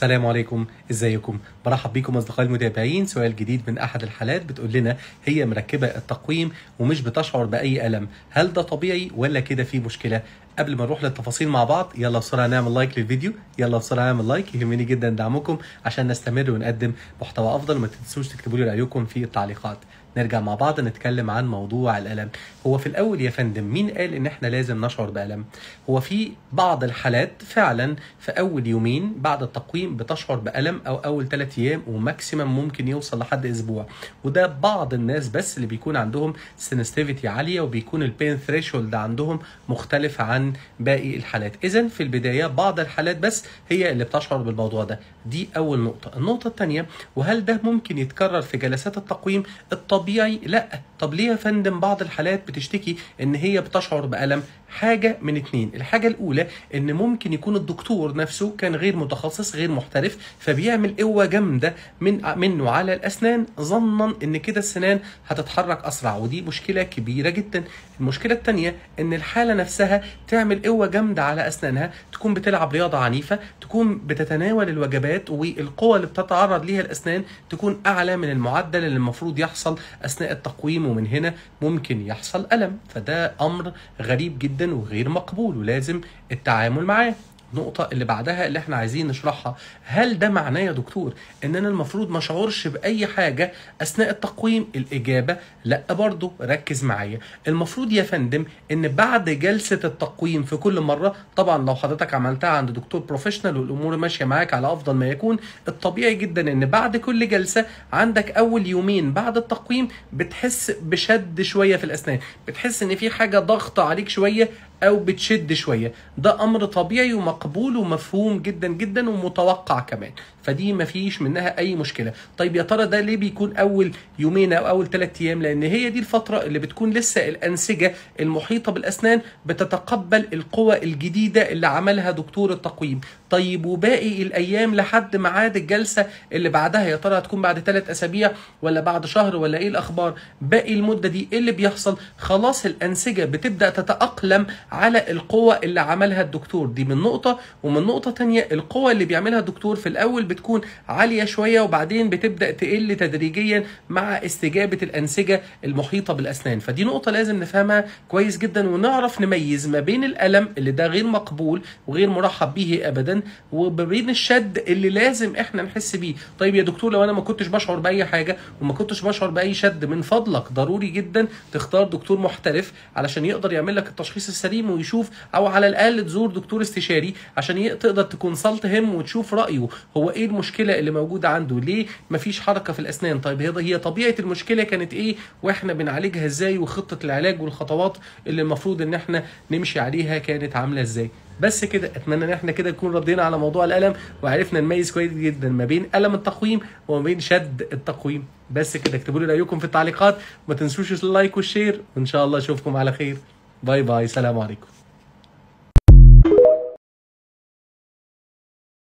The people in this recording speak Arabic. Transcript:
السلام عليكم ازيكم برحب بيكم اصدقائي المتابعين سؤال جديد من احد الحالات بتقول لنا هي مركبه التقويم ومش بتشعر باي الم هل ده طبيعي ولا كده في مشكله قبل ما نروح للتفاصيل مع بعض يلا بسرعه نعمل لايك للفيديو يلا بسرعه نعمل لايك يهمني جدا دعمكم عشان نستمر ونقدم محتوى افضل وما تنسوش تكتبوا لي رايكم في التعليقات نرجع مع بعض نتكلم عن موضوع الالم هو في الاول يا فندم مين قال ان احنا لازم نشعر بالم هو في بعض الحالات فعلا في اول يومين بعد التقويم بتشعر بالم او اول 3 ايام وماكسيمم ممكن يوصل لحد اسبوع وده بعض الناس بس اللي بيكون عندهم سنستيفيتي عاليه وبيكون البين ثريشولد عندهم مختلف عن باقي الحالات اذا في البدايه بعض الحالات بس هي اللي بتشعر بالموضوع ده دي اول نقطه النقطه الثانيه وهل ده ممكن يتكرر في جلسات التقويم الطبيعي لا طب ليه يا فندم بعض الحالات بتشتكي ان هي بتشعر بالم حاجه من اتنين الحاجه الاولى ان ممكن يكون الدكتور نفسه كان غير متخصص غير محترف فبيعمل قوه جامده من منه على الاسنان ظنا ان كده السنان هتتحرك اسرع ودي مشكله كبيره جدا المشكله التانية ان الحاله نفسها تعمل قوه جامده على اسنانها تكون بتلعب رياضه عنيفه تكون بتتناول الوجبات والقوه اللي بتتعرض ليها الاسنان تكون اعلى من المعدل اللي المفروض يحصل اثناء التقويم ومن هنا ممكن يحصل الم فده امر غريب جدا جدا وغير مقبول ولازم التعامل معاه النقطة اللي بعدها اللي احنا عايزين نشرحها هل ده معناه يا دكتور ان انا المفروض ما اشعرش بأي حاجة اثناء التقويم الاجابة لا برضو ركز معايا المفروض يا فندم ان بعد جلسة التقويم في كل مرة طبعا لو حضرتك عملتها عند دكتور بروفيشنال والامور ماشية معاك على افضل ما يكون الطبيعي جدا ان بعد كل جلسة عندك اول يومين بعد التقويم بتحس بشد شوية في الاسنان بتحس ان في حاجة ضغط عليك شوية او بتشد شويه ده امر طبيعي ومقبول ومفهوم جدا جدا ومتوقع كمان فدي مفيش منها اي مشكله طيب يا ترى ده ليه بيكون اول يومين او اول ثلاث ايام لان هي دي الفتره اللي بتكون لسه الانسجه المحيطه بالاسنان بتتقبل القوى الجديده اللي عملها دكتور التقويم طيب وباقي الايام لحد ميعاد الجلسه اللي بعدها يا ترى هتكون بعد ثلاث اسابيع ولا بعد شهر ولا ايه الاخبار باقي المده دي ايه اللي بيحصل خلاص الانسجه بتبدا تتاقلم على القوه اللي عملها الدكتور دي من نقطه ومن نقطه ثانيه القوه اللي بيعملها الدكتور في الاول بتكون عاليه شويه وبعدين بتبدا تقل تدريجيا مع استجابه الانسجه المحيطه بالاسنان فدي نقطه لازم نفهمها كويس جدا ونعرف نميز ما بين الالم اللي ده غير مقبول وغير مرحب به ابدا وبين الشد اللي لازم احنا نحس بيه طيب يا دكتور لو انا ما كنتش بشعر باي حاجه وما كنتش بشعر باي شد من فضلك ضروري جدا تختار دكتور محترف علشان يقدر يعمل لك التشخيص السليم ويشوف او على الاقل تزور دكتور استشاري عشان تقدر تكونسلت هم وتشوف رايه هو ايه المشكله اللي موجوده عنده ليه مفيش حركه في الاسنان طيب هي طبيعه المشكله كانت ايه واحنا بنعالجها ازاي وخطه العلاج والخطوات اللي المفروض ان احنا نمشي عليها كانت عامله ازاي بس كده اتمنى ان احنا كده نكون ردينا على موضوع الالم وعرفنا نميز كويس جدا ما بين الم التقويم وما بين شد التقويم بس كده اكتبوا لي رايكم في التعليقات وما تنسوش اللايك والشير وان شاء الله اشوفكم على خير باي باي سلام عليكم